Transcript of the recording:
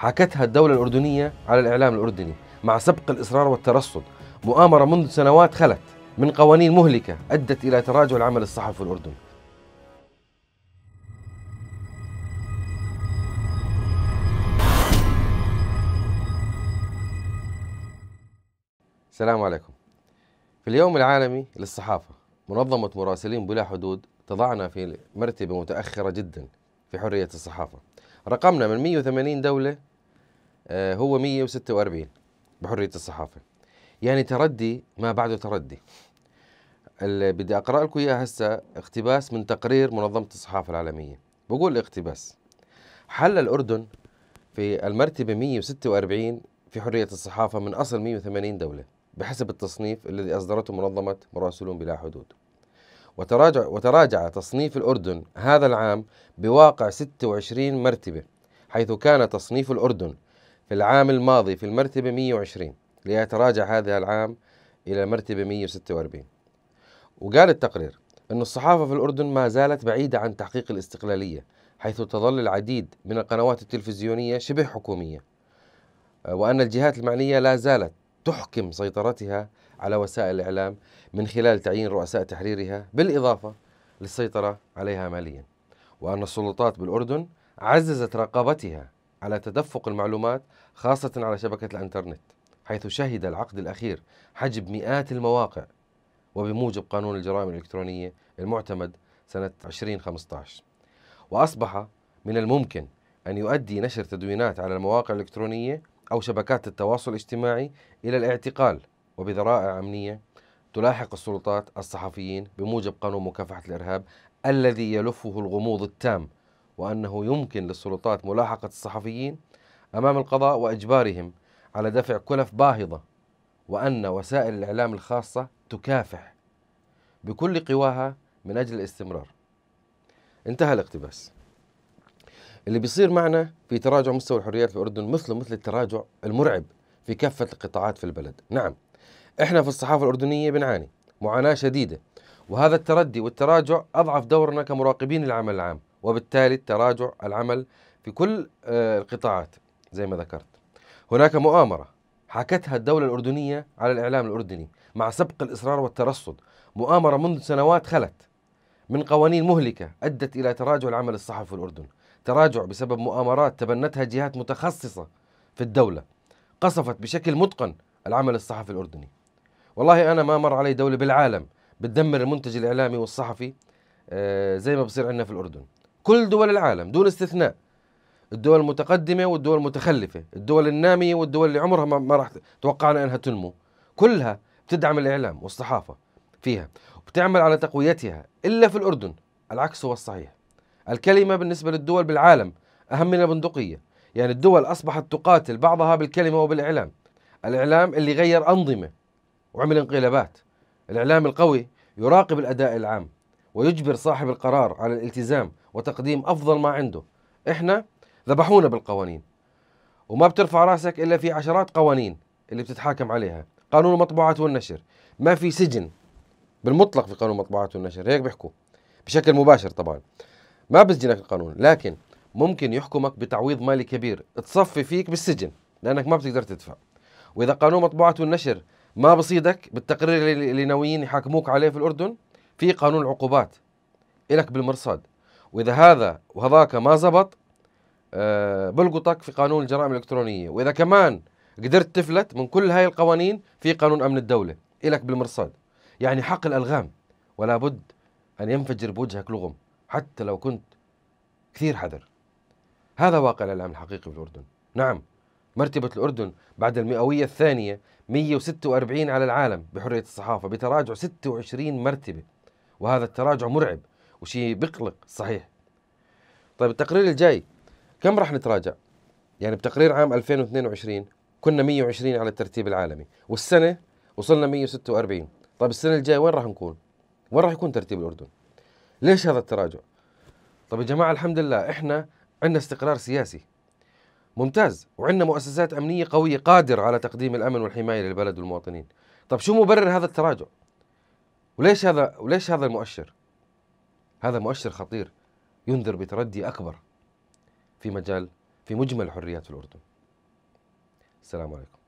حكتها الدولة الأردنية على الإعلام الأردني مع سبق الإصرار والترصد مؤامرة منذ سنوات خلت من قوانين مهلكة أدت إلى تراجع العمل الصحفي في الأردن السلام عليكم في اليوم العالمي للصحافة منظمة مراسلين بلا حدود تضعنا في مرتبة متأخرة جدا في حرية الصحافة رقمنا من 180 دولة آه، هو 146 بحريه الصحافه يعني تردي ما بعده تردي اللي بدي اقرا لكم اياه هسه اقتباس من تقرير منظمه الصحافه العالميه بقول الاقتباس حل الاردن في المرتبه 146 في حريه الصحافه من اصل 180 دوله بحسب التصنيف الذي اصدرته منظمه مراسلون بلا حدود وتراجع وتراجع تصنيف الاردن هذا العام بواقع 26 مرتبه حيث كان تصنيف الاردن في العام الماضي في المرتبة 120 ليتراجع هذا العام إلى المرتبة 146 وقال التقرير أن الصحافة في الأردن ما زالت بعيدة عن تحقيق الاستقلالية حيث تظل العديد من القنوات التلفزيونية شبه حكومية وأن الجهات المعنية لا زالت تحكم سيطرتها على وسائل الإعلام من خلال تعيين رؤساء تحريرها بالإضافة للسيطرة عليها ماليا وأن السلطات بالأردن عززت رقابتها على تدفق المعلومات خاصة على شبكة الانترنت حيث شهد العقد الأخير حجب مئات المواقع وبموجب قانون الجرائم الإلكترونية المعتمد سنة 2015 وأصبح من الممكن أن يؤدي نشر تدوينات على المواقع الإلكترونية أو شبكات التواصل الاجتماعي إلى الاعتقال وبذرائع أمنية تلاحق السلطات الصحفيين بموجب قانون مكافحة الإرهاب الذي يلفه الغموض التام وأنه يمكن للسلطات ملاحقة الصحفيين أمام القضاء وإجبارهم على دفع كلف باهظة وأن وسائل الإعلام الخاصة تكافح بكل قواها من أجل الاستمرار انتهى الاقتباس اللي بيصير معنا في تراجع مستوى الحريات في الأردن مثله مثل التراجع المرعب في كافة القطاعات في البلد نعم احنا في الصحافة الأردنية بنعاني معاناة شديدة وهذا التردي والتراجع أضعف دورنا كمراقبين العمل العام وبالتالي تراجع العمل في كل آه، القطاعات زي ما ذكرت هناك مؤامرة حكتها الدولة الأردنية على الإعلام الأردني مع سبق الإصرار والترصد مؤامرة منذ سنوات خلت من قوانين مهلكة أدت إلى تراجع العمل الصحفي في الأردن تراجع بسبب مؤامرات تبنتها جهات متخصصة في الدولة قصفت بشكل متقن العمل الصحفي الأردني والله أنا ما مر علي دولة بالعالم بتدمر المنتج الإعلامي والصحفي آه، زي ما بصير عندنا في الأردن كل دول العالم دون استثناء الدول المتقدمة والدول المتخلفة الدول النامية والدول اللي عمرها ما راح توقعنا أنها تنمو كلها بتدعم الإعلام والصحافة فيها وبتعمل على تقويتها إلا في الأردن العكس هو الصحيح الكلمة بالنسبة للدول بالعالم أهم من البندقية يعني الدول أصبحت تقاتل بعضها بالكلمة وبالإعلام الإعلام اللي غير أنظمة وعمل انقلابات الإعلام القوي يراقب الأداء العام ويجبر صاحب القرار على الالتزام وتقديم افضل ما عنده احنا ذبحونا بالقوانين وما بترفع راسك الا في عشرات قوانين اللي بتتحاكم عليها قانون المطبوعات والنشر ما في سجن بالمطلق في قانون المطبوعات والنشر هيك بيحكوا بشكل مباشر طبعا ما بسجنك القانون لكن ممكن يحكمك بتعويض مالي كبير تصفي فيك بالسجن لانك ما بتقدر تدفع واذا قانون المطبوعات والنشر ما بصيدك بالتقرير اللي ناويين يحاكموك عليه في الاردن في قانون العقوبات الك بالمرصاد واذا هذا وهذاك ما زبط أه بلقطك في قانون الجرائم الالكترونيه واذا كمان قدرت تفلت من كل هاي القوانين في قانون امن الدوله الك بالمرصاد يعني حق الالغام ولا بد ان ينفجر بوجهك لغم حتى لو كنت كثير حذر هذا واقع الاعلام الحقيقي في الاردن نعم مرتبة الأردن بعد المئوية الثانية 146 على العالم بحرية الصحافة بتراجع 26 مرتبة وهذا التراجع مرعب وشيء بقلق صحيح طيب التقرير الجاي كم راح نتراجع يعني بتقرير عام 2022 كنا 120 على الترتيب العالمي والسنه وصلنا 146 طيب السنه الجايه وين راح نكون وين راح يكون ترتيب الاردن ليش هذا التراجع طيب يا جماعه الحمد لله احنا عندنا استقرار سياسي ممتاز وعندنا مؤسسات امنيه قويه قادره على تقديم الامن والحمايه للبلد والمواطنين طيب شو مبرر هذا التراجع وليش هذا وليش هذا المؤشر هذا مؤشر خطير ينذر بتردي أكبر في مجال في مجمل حريات الأردن السلام عليكم